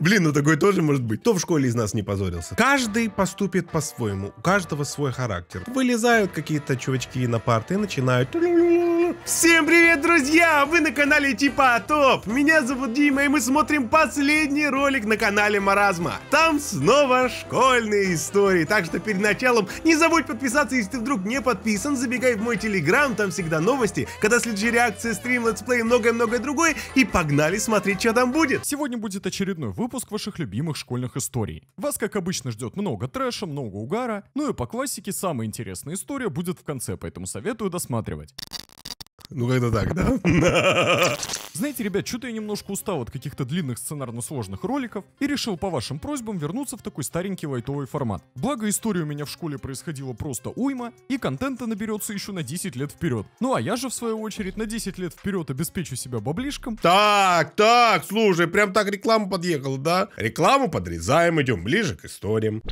Блин, ну такой тоже может быть. Кто в школе из нас не позорился? Каждый поступит по-своему. У каждого свой характер. Вылезают какие-то чувачки на парты и начинают Всем привет, друзья! Вы на канале Типа Топ! Меня зовут Дима, и мы смотрим последний ролик на канале Маразма. Там снова школьные истории, так что перед началом не забудь подписаться, если ты вдруг не подписан, забегай в мой телеграм, там всегда новости, когда следующая реакция, стрим, летсплей и многое-многое другое, и погнали смотреть, что там будет! Сегодня будет очередной выпуск ваших любимых школьных историй. Вас, как обычно, ждет много трэша, много угара, ну и по классике самая интересная история будет в конце, поэтому советую досматривать. Ну, когда так, да. Знаете, ребят, что-то я немножко устал от каких-то длинных сценарно сложных роликов и решил по вашим просьбам вернуться в такой старенький лайтовый формат. Благо, история у меня в школе происходила просто уйма, и контента наберется еще на 10 лет вперед. Ну а я же, в свою очередь, на 10 лет вперед обеспечу себя баблишком. Так, так, слушай, прям так реклама подъехала, да? Рекламу подрезаем, идем ближе к историям.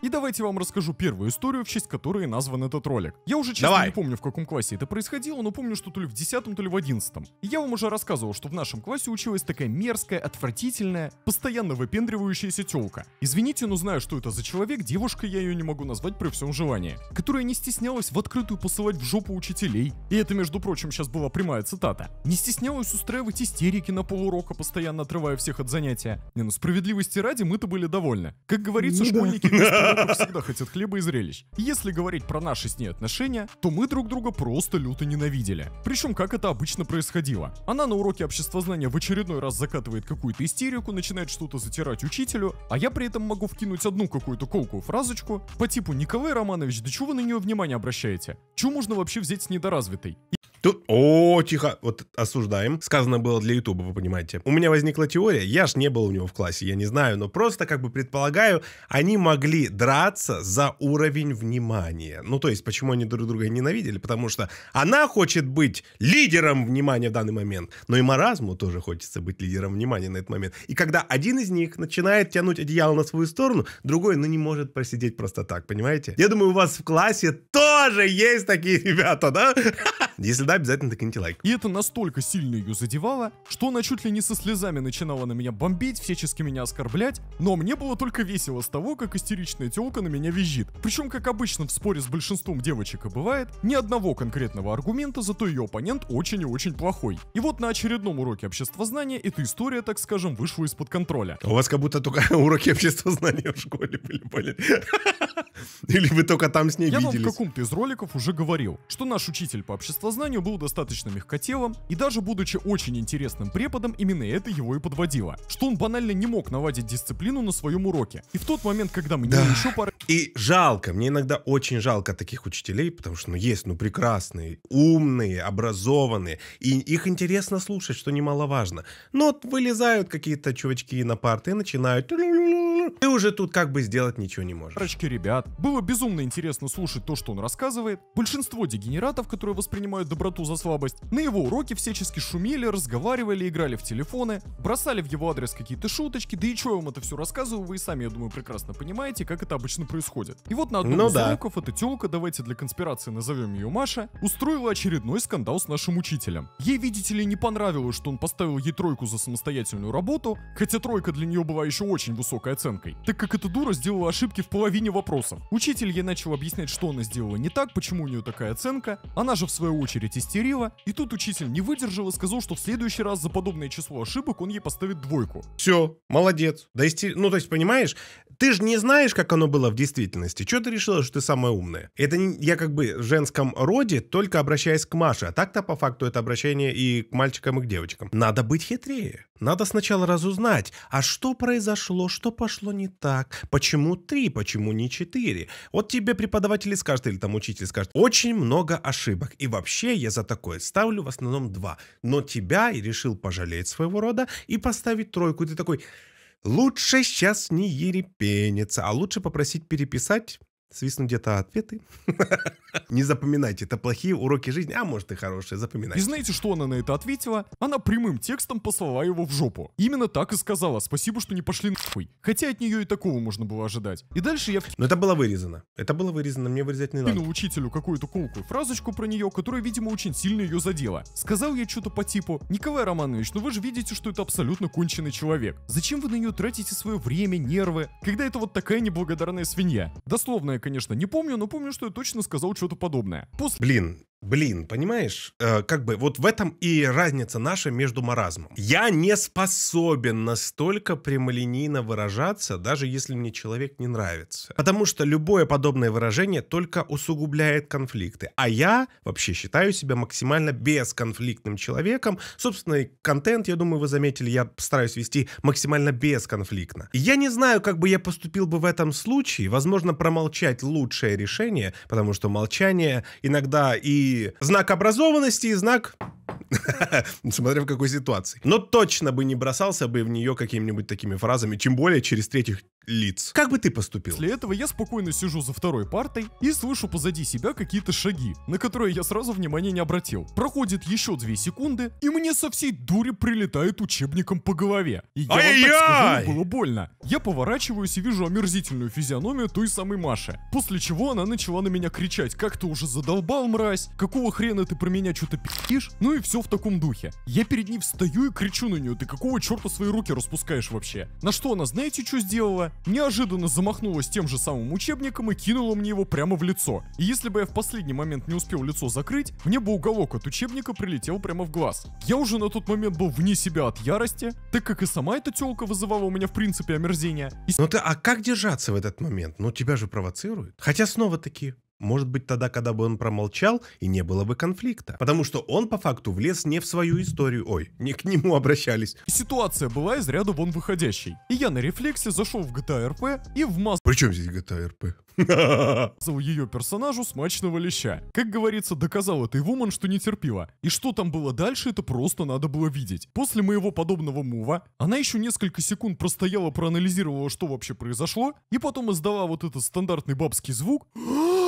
И давайте я вам расскажу первую историю, в честь которой назван этот ролик. Я уже честно Давай. не помню, в каком классе это происходило, но помню, что то ли в 10, то ли в 11. И я вам уже рассказывал, что в нашем классе училась такая мерзкая, отвратительная, постоянно выпендривающаяся телка. Извините, но знаю, что это за человек, девушка я ее не могу назвать при всем желании. Которая не стеснялась в открытую посылать в жопу учителей. И это, между прочим, сейчас была прямая цитата. Не стеснялась устраивать истерики на полурока, постоянно отрывая всех от занятия. Не, ну справедливости ради, мы-то были довольны. Как говорится, не ну школьники... Да. всегда хотят хлеба и зрелищ. Если говорить про наши с ней отношения, то мы друг друга просто люто ненавидели. Причем как это обычно происходило. Она на уроке обществознания в очередной раз закатывает какую-то истерику, начинает что-то затирать учителю, а я при этом могу вкинуть одну какую-то колкую фразочку по типу «Николай Романович, да чего вы на нее внимание обращаете? Чего можно вообще взять с недоразвитой?» Тут, о, тихо, вот осуждаем. Сказано было для Ютуба, вы понимаете. У меня возникла теория, я ж не был у него в классе, я не знаю, но просто как бы предполагаю, они могли драться за уровень внимания. Ну, то есть, почему они друг друга ненавидели? Потому что она хочет быть лидером внимания в данный момент, но и маразму тоже хочется быть лидером внимания на этот момент. И когда один из них начинает тянуть одеяло на свою сторону, другой, ну, не может просидеть просто так, понимаете? Я думаю, у вас в классе тоже есть такие ребята, да? Если да, обязательно докиньте лайк. И это настолько сильно ее задевало, что она чуть ли не со слезами начинала на меня бомбить, всячески меня оскорблять, но мне было только весело с того, как истеричная телка на меня визжит. Причем, как обычно в споре с большинством девочек и бывает, ни одного конкретного аргумента, зато ее оппонент очень и очень плохой. И вот на очередном уроке обществознания эта история, так скажем, вышла из-под контроля. А у вас как будто только уроки обществознания в школе были, блин. Или вы только там с ней Я виделись? Я вам в каком-то из роликов уже говорил, что наш учитель по обществознанию был достаточно мягкотелым, и даже будучи очень интересным преподом, именно это его и подводило. Что он банально не мог наводить дисциплину на своем уроке. И в тот момент, когда мне да. еще пора И жалко, мне иногда очень жалко таких учителей, потому что, ну, есть, ну, прекрасные, умные, образованные, и их интересно слушать, что немаловажно. Но вот вылезают какие-то чувачки на парты и начинают ты уже тут как бы сделать ничего не можешь. Короче, ребят, было безумно интересно слушать то, что он рассказывает. Большинство дегенератов, которые воспринимают доброту за слабость, на его уроке всячески шумели, разговаривали, играли в телефоны, бросали в его адрес какие-то шуточки, да и чё я вам это все рассказываю, вы и сами, я думаю, прекрасно понимаете, как это обычно происходит. И вот на одном ну из да. уроков эта тёлка, давайте для конспирации назовем ее Маша, устроила очередной скандал с нашим учителем. Ей, видите ли, не понравилось, что он поставил ей тройку за самостоятельную работу, хотя тройка для нее была еще очень высокая оценка оценкой, так как эта дура сделала ошибки в половине вопросов. Учитель ей начал объяснять, что она сделала не так, почему у нее такая оценка, она же в свою очередь истерила, и тут учитель не выдержал и сказал, что в следующий раз за подобное число ошибок он ей поставит двойку. Все, молодец. Да истер... Ну, то есть, понимаешь, ты же не знаешь, как оно было в действительности. Чего ты решила, что ты самая умная? Это не... я как бы в женском роде, только обращаясь к Маше, а так-то по факту это обращение и к мальчикам, и к девочкам. Надо быть хитрее. Надо сначала разузнать, а что произошло, что пошло не так, почему три, почему не четыре. Вот тебе преподаватель скажет или там учитель скажет, очень много ошибок. И вообще я за такое ставлю в основном два. Но тебя и решил пожалеть своего рода и поставить тройку. Ты такой, лучше сейчас не ерепениться, а лучше попросить переписать Свистну где-то ответы. Не запоминайте, это плохие уроки жизни, а может и хорошие, запоминайте. И знаете, что она на это ответила? Она прямым текстом послала его в жопу. Именно так и сказала, спасибо, что не пошли нахуй. Хотя от нее и такого можно было ожидать. И дальше я... Но это было вырезано. Это было вырезано, мне вырезать не надо. Кинул учителю какую-то колкую фразочку про нее, которая, видимо, очень сильно ее задела. Сказал я что-то по типу, Николай Романович, ну вы же видите, что это абсолютно конченый человек. Зачем вы на нее тратите свое время, нервы, когда это вот такая неблагодарная свинья? Дословно конечно, не помню, но помню, что я точно сказал что-то подобное. После... Блин, Блин, понимаешь, э, как бы вот в этом и разница наша между маразмом. Я не способен настолько прямолинейно выражаться, даже если мне человек не нравится. Потому что любое подобное выражение только усугубляет конфликты. А я вообще считаю себя максимально бесконфликтным человеком. Собственно, и контент, я думаю, вы заметили, я стараюсь вести максимально бесконфликтно. Я не знаю, как бы я поступил бы в этом случае. Возможно, промолчать лучшее решение, потому что молчание иногда и знак образованности, и знак Смотря в какой ситуации. Но точно бы не бросался бы в нее какими-нибудь такими фразами, чем более через третьих лиц. Как бы ты поступил? После этого я спокойно сижу за второй партой и слышу позади себя какие-то шаги, на которые я сразу внимания не обратил. Проходит еще две секунды, и мне со всей дури прилетает учебником по голове. И я Ай-яй! вам так скажу, было больно. Я поворачиваюсь и вижу омерзительную физиономию той самой Маши. После чего она начала на меня кричать, как ты уже задолбал, мразь, какого хрена ты про меня что-то пи***ешь? Ну и и все в таком духе. Я перед ней встаю и кричу на нее, ты какого черта свои руки распускаешь вообще? На что она, знаете, что сделала? Неожиданно замахнулась тем же самым учебником и кинула мне его прямо в лицо. И если бы я в последний момент не успел лицо закрыть, мне бы уголок от учебника прилетел прямо в глаз. Я уже на тот момент был вне себя от ярости, так как и сама эта телка вызывала у меня в принципе омерзение. И... Ну ты, а как держаться в этот момент? Ну тебя же провоцируют. Хотя снова-таки, может быть, тогда, когда бы он промолчал, и не было бы конфликта. Потому что он, по факту, влез не в свою историю. Ой, не к нему обращались. Ситуация была из ряда вон выходящей. И я на рефлексе зашел в GTA RP и в масс... Причем здесь GTA RP? ...зал ее персонажу смачного леща. Как говорится, доказал этой Вумен, что не терпила. И что там было дальше, это просто надо было видеть. После моего подобного мува, она еще несколько секунд простояла, проанализировала, что вообще произошло, и потом издала вот этот стандартный бабский звук... А!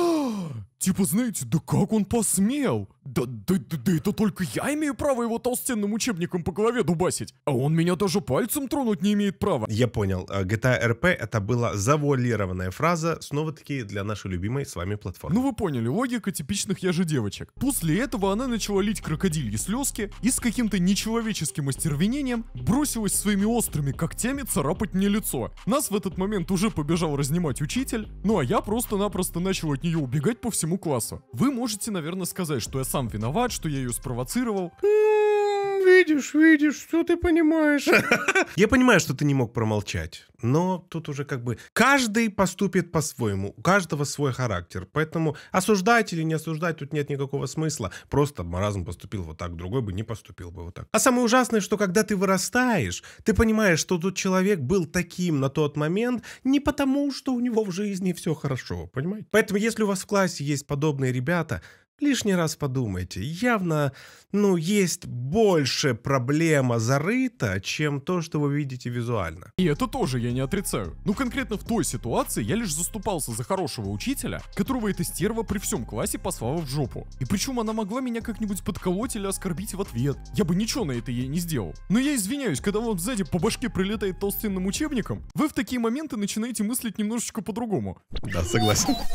Типа, знаете, да как он посмел? Да, да, да, да это только я имею право его толстенным учебником по голове дубасить. А он меня даже пальцем тронуть не имеет права. Я понял. GTA а, RP а это была завуалированная фраза, снова-таки для нашей любимой с вами платформы. Ну вы поняли, логика типичных я же девочек. После этого она начала лить крокодильи слезки и с каким-то нечеловеческим остервенением бросилась своими острыми когтями царапать мне лицо. Нас в этот момент уже побежал разнимать учитель, ну а я просто-напросто начал от нее убегать по всему всему классу. Вы можете, наверное, сказать, что я сам виноват, что я ее спровоцировал. Э, Видишь, видишь, что ты понимаешь. Я понимаю, что ты не мог промолчать, но тут уже как бы каждый поступит по-своему, у каждого свой характер, поэтому осуждать или не осуждать тут нет никакого смысла. Просто маразм поступил вот так, другой бы не поступил бы вот так. А самое ужасное, что когда ты вырастаешь, ты понимаешь, что тот человек был таким на тот момент не потому, что у него в жизни все хорошо, понимаете? Поэтому если у вас в классе есть подобные ребята, Лишний раз подумайте, явно, ну, есть больше проблема зарыта, чем то, что вы видите визуально. И это тоже я не отрицаю. Ну, конкретно в той ситуации я лишь заступался за хорошего учителя, которого эта стерва при всем классе послала в жопу. И причем она могла меня как-нибудь подколоть или оскорбить в ответ. Я бы ничего на это ей не сделал. Но я извиняюсь, когда вам сзади по башке прилетает толстенным учебником, вы в такие моменты начинаете мыслить немножечко по-другому. Да, согласен.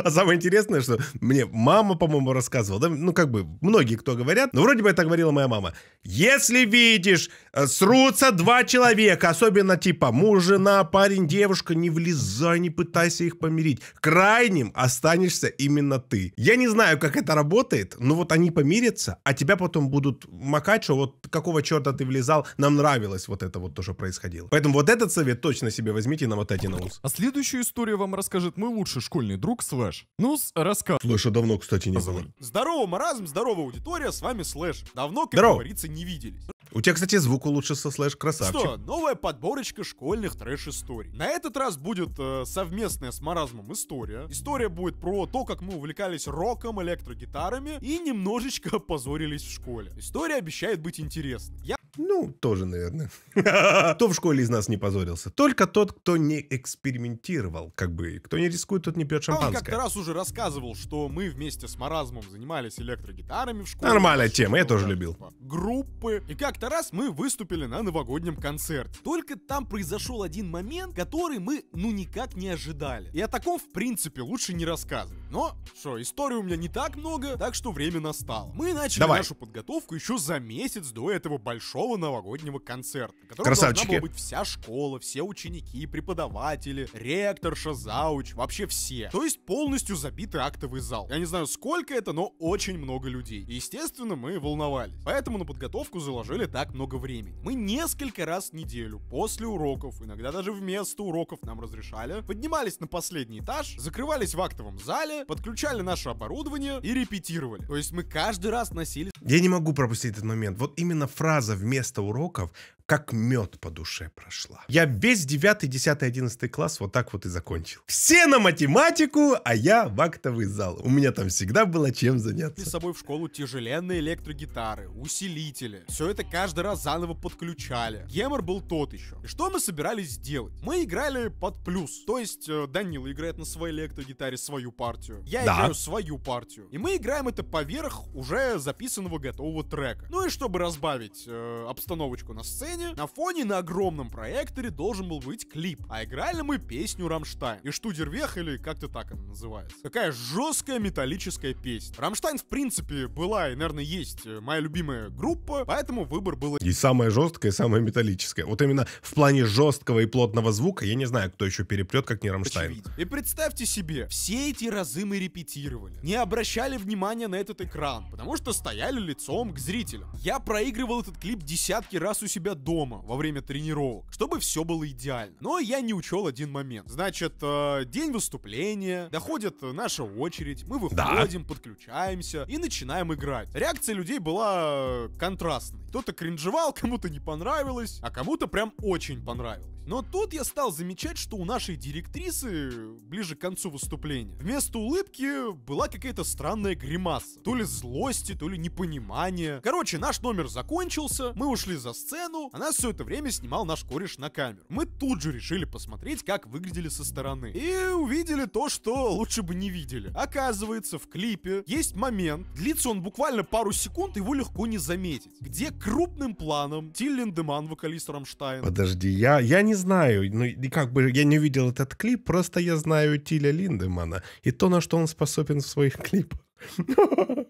А самое интересное, что мне мама мама, по-моему, рассказывала, да, ну, как бы, многие кто говорят, но вроде бы это говорила моя мама. Если видишь, э, срутся два человека, особенно типа муж, жена, парень, девушка, не влезай, не пытайся их помирить. Крайним останешься именно ты. Я не знаю, как это работает, но вот они помирятся, а тебя потом будут макать, что вот какого черта ты влезал, нам нравилось вот это вот тоже происходило. Поэтому вот этот совет точно себе возьмите и намотайте на ус. А следующую историю вам расскажет мой лучший школьный друг Слэш. Ну, рассказывай. Слэша давно, кстати, что не было. Здорово, маразм, здорово, аудитория, с вами Слэш. Давно, как Здорово. говорится, не виделись. У тебя, кстати, звук улучшился, Слэш, красавчик. Что, новая подборочка школьных трэш-историй. На этот раз будет э, совместная с маразмом история. История будет про то, как мы увлекались роком, электрогитарами и немножечко опозорились в школе. История обещает быть интересной. Я ну, тоже, наверное. Кто в школе из нас не позорился? Только тот, кто не экспериментировал, как бы. Кто не рискует, тот не пьет ну, шампанское. Я как-то раз уже рассказывал, что мы вместе с Маразмом занимались электрогитарами в школе. Нормальная тема, я тоже любил. Типа, группы. И как-то раз мы выступили на новогоднем концерте. Только там произошел один момент, который мы, ну, никак не ожидали. И о таком, в принципе, лучше не рассказывать. Но, что, истории у меня не так много, так что время настало. Мы начали Давай. нашу подготовку еще за месяц до этого большого большого новогоднего концерта, который Красавчики. должна была быть вся школа, все ученики, преподаватели, ректор зауч, вообще все. То есть полностью забитый актовый зал. Я не знаю, сколько это, но очень много людей. И, естественно, мы волновались. Поэтому на подготовку заложили так много времени. Мы несколько раз в неделю, после уроков, иногда даже вместо уроков нам разрешали, поднимались на последний этаж, закрывались в актовом зале, подключали наше оборудование и репетировали. То есть мы каждый раз носили... Я не могу пропустить этот момент. Вот именно фраза в вместо уроков как мед по душе прошла. Я весь 9, 10, 11 класс вот так вот и закончил. Все на математику, а я в актовый зал. У меня там всегда было чем заняться. с собой в школу тяжеленные электрогитары, усилители. Все это каждый раз заново подключали. Гемор был тот еще. И что мы собирались делать? Мы играли под плюс. То есть э, Данила играет на своей электрогитаре свою партию. Я да. играю свою партию. И мы играем это поверх уже записанного готового трека. Ну и чтобы разбавить э, обстановочку на сцене, сцене на фоне на огромном проекторе должен был быть клип. А играли мы песню Рамштайн. И Штудервех, или как-то так она называется. Какая жесткая металлическая песня. Рамштайн, в принципе, была и, наверное, есть э, моя любимая группа, поэтому выбор был... И самая жесткая, и самая металлическая. Вот именно в плане жесткого и плотного звука, я не знаю, кто еще переплет, как не Рамштайн. Очевидно. И представьте себе, все эти разы мы репетировали, не обращали внимания на этот экран, потому что стояли лицом к зрителям. Я проигрывал этот клип десятки раз у себя дома, дома во время тренировок, чтобы все было идеально. Но я не учел один момент. Значит, э, день выступления, доходит наша очередь, мы выходим, да. подключаемся и начинаем играть. Реакция людей была э, контрастной. Кто-то кринжевал, кому-то не понравилось, а кому-то прям очень понравилось. Но тут я стал замечать, что у нашей директрисы, ближе к концу выступления, вместо улыбки была какая-то странная гримаса. То ли злости, то ли непонимания. Короче, наш номер закончился, мы ушли за сцену, а нас все это время снимал наш кореш на камеру. Мы тут же решили посмотреть, как выглядели со стороны. И увидели то, что лучше бы не видели. Оказывается, в клипе есть момент, длится он буквально пару секунд, его легко не заметить, где крупным планом Тиллин Деман, вокалист Рамштайн. Подожди, я, я не знаю, ну, и как бы я не видел этот клип, просто я знаю Тиля Линдемана и то, на что он способен в своих клипах.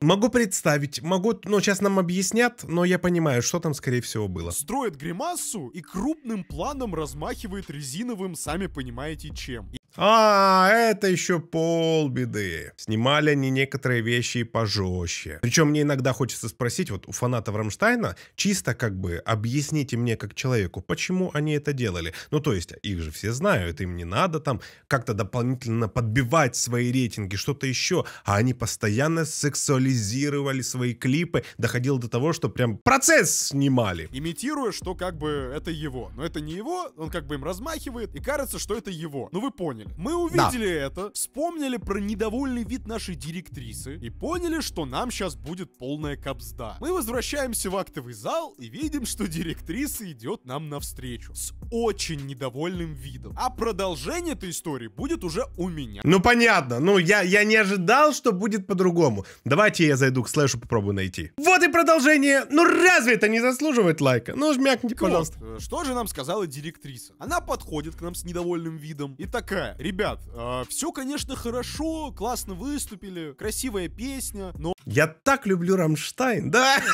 Могу представить, могу, ну сейчас нам объяснят, но я понимаю, что там скорее всего было. Строит гримасу и крупным планом размахивает резиновым, сами понимаете, чем. А, это еще полбеды. Снимали они некоторые вещи и пожестче. Причем мне иногда хочется спросить, вот у фанатов Рамштайна, чисто как бы объясните мне как человеку, почему они это делали. Ну, то есть, их же все знают, им не надо там как-то дополнительно подбивать свои рейтинги, что-то еще. А они постоянно сексуализировали свои клипы, доходило до того, что прям процесс снимали. Имитируя, что как бы это его. Но это не его, он как бы им размахивает, и кажется, что это его. Ну, вы поняли вспомнили. Мы увидели да. это, вспомнили про недовольный вид нашей директрисы и поняли, что нам сейчас будет полная капзда. Мы возвращаемся в актовый зал и видим, что директриса идет нам навстречу с очень недовольным видом. А продолжение этой истории будет уже у меня. Ну понятно, ну я, я не ожидал, что будет по-другому. Давайте я зайду к слэшу, попробую найти. Вот и продолжение. Ну разве это не заслуживает лайка? Ну жмякните, пожалуйста. Вот, что же нам сказала директриса? Она подходит к нам с недовольным видом и такая, такая, э, ребят, э, все, конечно, хорошо, классно выступили, красивая песня, но... Я так люблю Рамштайн, да?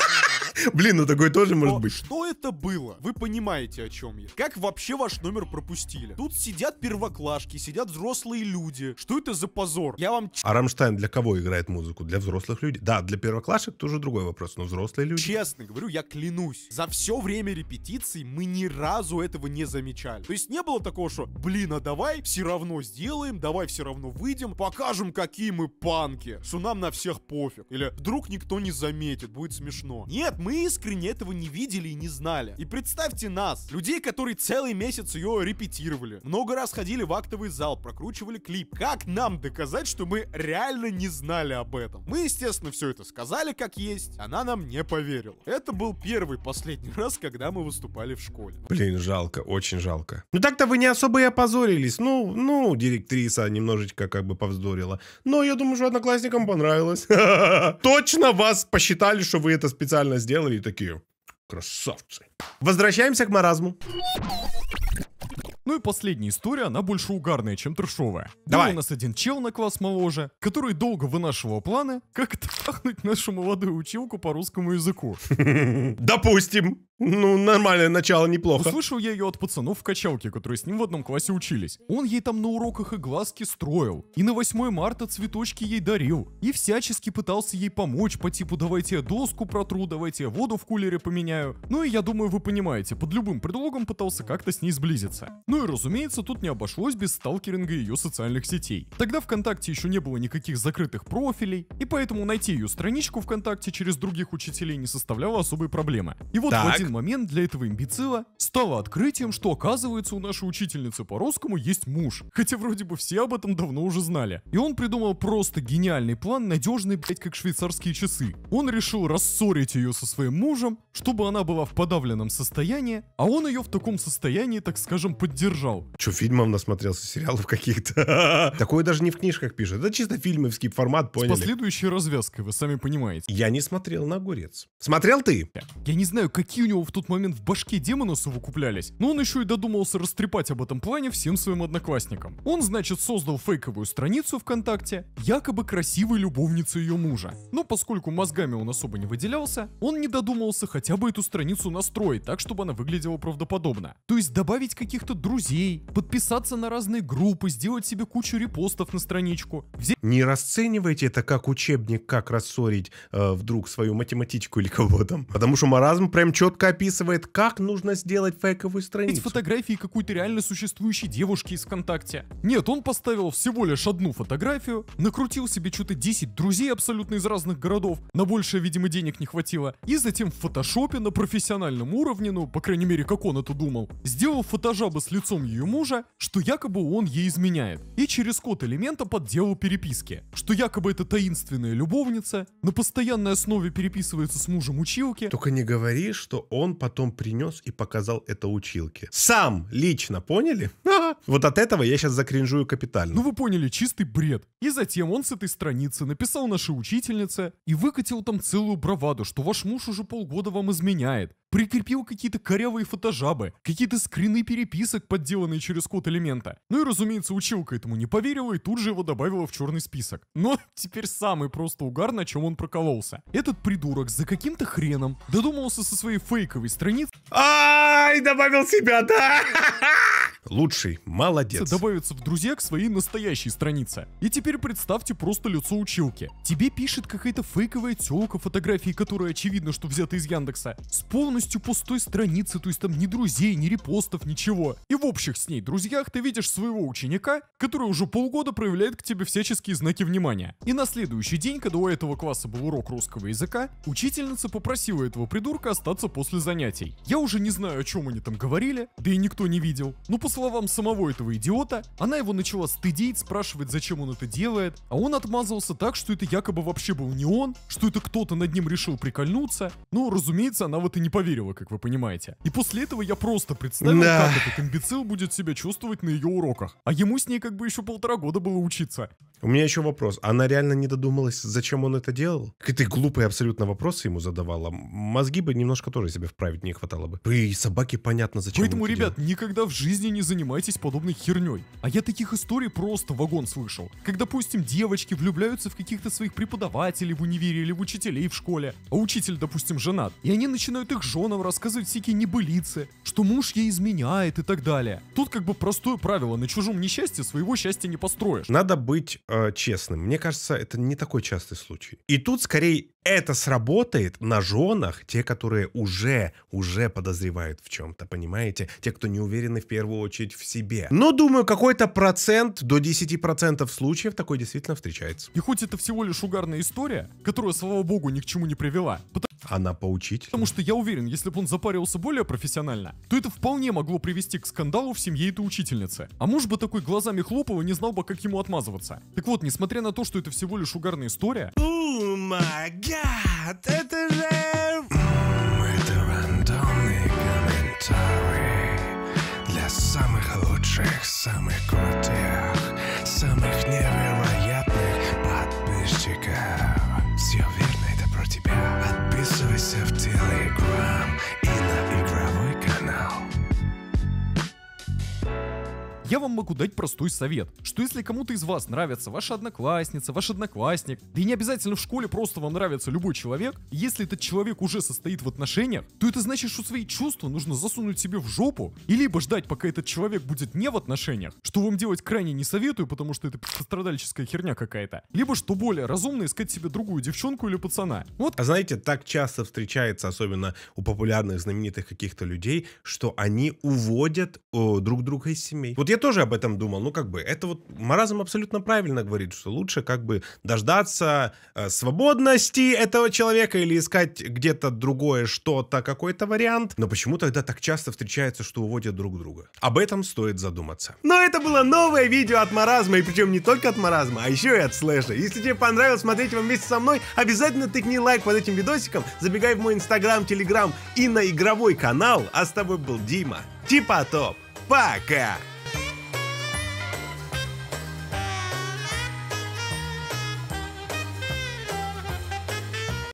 Блин, ну такое тоже может быть. Что это было? Вы понимаете, о чем я. Как вообще ваш номер пропустили? Тут сидят первоклашки, сидят взрослые люди. Что это за позор? Я вам... А Рамштайн для кого играет музыку? Для взрослых людей? Да, для первоклашек тоже другой вопрос, но взрослые люди. Честно говорю, я клянусь, за все время репетиций мы ни разу этого не замечали. То есть не было такого, что, блин, а давай все равно сделаем, давай все равно выйдем, покажем, какие мы панки, что нам на всех пофиг. Или вдруг никто не заметит, будет смешно. Нет, мы мы искренне этого не видели и не знали. И представьте нас, людей, которые целый месяц ее репетировали, много раз ходили в актовый зал, прокручивали клип. Как нам доказать, что мы реально не знали об этом? Мы, естественно, все это сказали как есть, она нам не поверила. Это был первый последний раз, когда мы выступали в школе. Блин, жалко, очень жалко. Ну так-то вы не особо и опозорились. Ну, ну, директриса немножечко как бы повздорила. Но я думаю, что одноклассникам понравилось. Точно вас посчитали, что вы это специально сделали сделали и такие, красавцы. Возвращаемся к маразму. Ну и последняя история, она больше угарная, чем трешовая. Давай. Был у нас один чел на класс моложе, который долго вынашивал планы, как трахнуть нашу молодую училку по русскому языку. Допустим. Ну, нормальное начало, неплохо. Услышал я ее от пацанов в качалке, которые с ним в одном классе учились. Он ей там на уроках и глазки строил, и на 8 марта цветочки ей дарил, и всячески пытался ей помочь по типу «давайте я доску протру, давайте я воду в кулере поменяю». Ну и я думаю, вы понимаете, под любым предлогом пытался как-то с ней сблизиться. Ну и разумеется, тут не обошлось без сталкеринга ее социальных сетей. Тогда ВКонтакте еще не было никаких закрытых профилей, и поэтому найти ее страничку ВКонтакте через других учителей не составляло особой проблемы. И вот так. в один один момент для этого имбецила стало открытием, что оказывается у нашей учительницы по русскому есть муж. Хотя вроде бы все об этом давно уже знали. И он придумал просто гениальный план, надежный, блять, как швейцарские часы. Он решил рассорить ее со своим мужем, чтобы она была в подавленном состоянии, а он ее в таком состоянии, так скажем, поддержал. Че, фильмом насмотрелся, сериалов каких-то? Такое даже не в книжках пишет. Это чисто фильмовский формат, поняли? С последующей развязкой, вы сами понимаете. Я не смотрел на огурец. Смотрел ты? Я не знаю, какие у него него в тот момент в башке демона совокуплялись, но ну, он еще и додумался растрепать об этом плане всем своим одноклассникам. Он, значит, создал фейковую страницу ВКонтакте, якобы красивой любовницы ее мужа. Но поскольку мозгами он особо не выделялся, он не додумался хотя бы эту страницу настроить так, чтобы она выглядела правдоподобно. То есть добавить каких-то друзей, подписаться на разные группы, сделать себе кучу репостов на страничку. Взять... Не расценивайте это как учебник, как рассорить э, вдруг свою математичку или кого то Потому что маразм прям четко описывает, как нужно сделать фейковую страницу. фотографии какой-то реально существующей девушки из ВКонтакте. Нет, он поставил всего лишь одну фотографию, накрутил себе что-то 10 друзей абсолютно из разных городов, на большее, видимо, денег не хватило, и затем в фотошопе на профессиональном уровне, ну, по крайней мере, как он это думал, сделал фотожаба с лицом ее мужа, что якобы он ей изменяет, и через код элемента подделал переписки, что якобы это таинственная любовница, на постоянной основе переписывается с мужем училки. Только не говори, что он потом принес и показал это училке. Сам лично, поняли? Вот от этого я сейчас закринжую капитально. Ну вы поняли, чистый бред. И затем он с этой страницы написал нашей учительнице и выкатил там целую браваду, что ваш муж уже полгода вам изменяет. Прикрепил какие-то корявые фотожабы, какие-то скрины переписок, подделанные через код элемента. Ну и разумеется, училка этому не поверила и тут же его добавила в черный список. Но теперь самый просто угар, на чем он прокололся. Этот придурок за каким-то хреном додумался со своей фейковой страницы... Ай, добавил себя, да! Лучший, молодец. Добавится в друзья к своей настоящей странице. И теперь представьте просто лицо училки. Тебе пишет какая-то фейковая телка фотографии, которая очевидно, что взята из Яндекса. С полной полностью пустой страницы, то есть там ни друзей, ни репостов, ничего. И в общих с ней друзьях ты видишь своего ученика, который уже полгода проявляет к тебе всяческие знаки внимания. И на следующий день, когда у этого класса был урок русского языка, учительница попросила этого придурка остаться после занятий. Я уже не знаю, о чем они там говорили, да и никто не видел. Но по словам самого этого идиота, она его начала стыдить, спрашивать, зачем он это делает, а он отмазывался так, что это якобы вообще был не он, что это кто-то над ним решил прикольнуться. Ну, разумеется, она в это не поверила поверила, как вы понимаете. И после этого я просто представил, да. как этот имбецил будет себя чувствовать на ее уроках. А ему с ней как бы еще полтора года было учиться. У меня еще вопрос. Она реально не додумалась, зачем он это делал? Какие-то глупые абсолютно вопросы ему задавала. Мозги бы немножко тоже себе вправить не хватало бы. И собаки понятно, зачем Поэтому, ребят, делал. никогда в жизни не занимайтесь подобной херней. А я таких историй просто вагон слышал. Как, допустим, девочки влюбляются в каких-то своих преподавателей в универе или в учителей в школе, а учитель, допустим, женат, и они начинают их женам рассказывать всякие небылицы, что муж ей изменяет и так далее. Тут как бы простое правило, на чужом несчастье своего счастья не построишь. Надо быть э, честным. Мне кажется, это не такой частый случай. И тут скорее это сработает на женах, те, которые уже, уже подозревают в чем-то, понимаете? Те, кто не уверены в первую очередь в себе. Но, думаю, какой-то процент, до 10% случаев такой действительно встречается. И хоть это всего лишь угарная история, которая, слава богу, ни к чему не привела, потому она поучительна. Потому что я уверен, если бы он запарился более профессионально, то это вполне могло привести к скандалу в семье этой учительницы. А муж бы такой глазами хлопал и не знал бы, как ему отмазываться. Так вот, несмотря на то, что это всего лишь угарная история... О май гад, это же... Это рандомные комментарии для самых лучших, самых крутых, самых невероятных могу дать простой совет. Что если кому-то из вас нравится ваша одноклассница, ваш одноклассник, да и не обязательно в школе просто вам нравится любой человек, если этот человек уже состоит в отношениях, то это значит, что свои чувства нужно засунуть себе в жопу и либо ждать, пока этот человек будет не в отношениях, что вам делать крайне не советую, потому что это страдальческая херня какая-то, либо, что более разумно, искать себе другую девчонку или пацана. Вот. А знаете, так часто встречается, особенно у популярных знаменитых каких-то людей, что они уводят о, друг друга из семей. Вот я тоже об этом думал. Ну, как бы, это вот Маразм абсолютно правильно говорит, что лучше как бы дождаться э, свободности этого человека или искать где-то другое что-то, какой-то вариант. Но почему тогда так часто встречается, что уводят друг друга? Об этом стоит задуматься. Но это было новое видео от Маразма, и причем не только от Маразма, а еще и от Слэша. Если тебе понравилось смотреть его вместе со мной, обязательно тыкни лайк под этим видосиком, забегай в мой инстаграм, телеграм и на игровой канал. А с тобой был Дима. Типа топ. Пока!